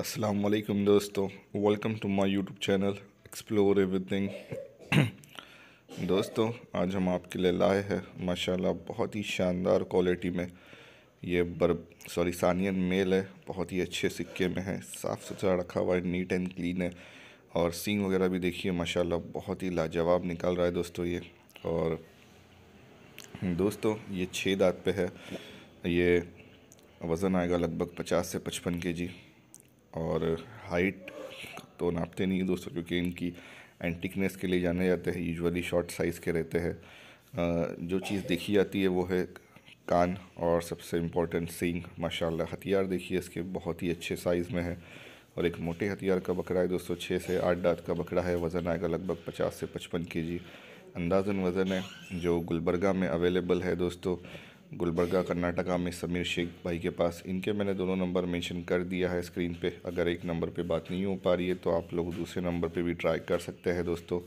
असलकम दोस्तों welcome to my YouTube channel explore everything दोस्तों आज हम आपके लिए लाए हैं माशाल्लाह बहुत ही शानदार क्वालिटी में ये बर सॉरी सानियन मेल है बहुत ही अच्छे सिक्के में है साफ़ सुथरा रखा हुआ है नीट एंड क्लीन है और सींग वगैरह भी देखिए माशाल्लाह बहुत ही लाजवाब निकल रहा है दोस्तों ये और दोस्तों ये छः दाँत पे है ये वज़न आएगा लगभग पचास से पचपन के जी और हाइट तो नापते नहीं दोस्तों क्योंकि इनकी एंटिकनेस के लिए जाने जाते हैं यूजुअली शॉर्ट साइज़ के रहते हैं जो चीज़ देखी जाती है वो है कान और सबसे इम्पोर्टेंट सिंग माशाल्लाह हथियार देखिए इसके बहुत ही अच्छे साइज़ में है और एक मोटे हथियार का बकरा है दोस्तों छः से आठ दांत का बकरा है वज़न आएगा लगभग पचास से पचपन के जी अंदाजन वज़न है जो गुलबर्गा में अवेलेबल है दोस्तों गुलबर्गा कर्नाटका में समीर शेख भाई के पास इनके मैंने दोनों नंबर मेंशन कर दिया है स्क्रीन पे अगर एक नंबर पे बात नहीं हो पा रही है तो आप लोग दूसरे नंबर पे भी ट्राई कर सकते हैं दोस्तों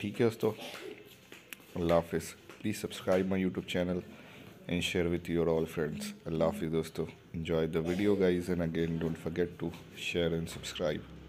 ठीक है दोस्तों अल्लाह हाफिज़ please subscribe my YouTube channel and share with your all friends अल्लाह हाफिज़ दोस्तों enjoy the video guys and again don't forget to share and subscribe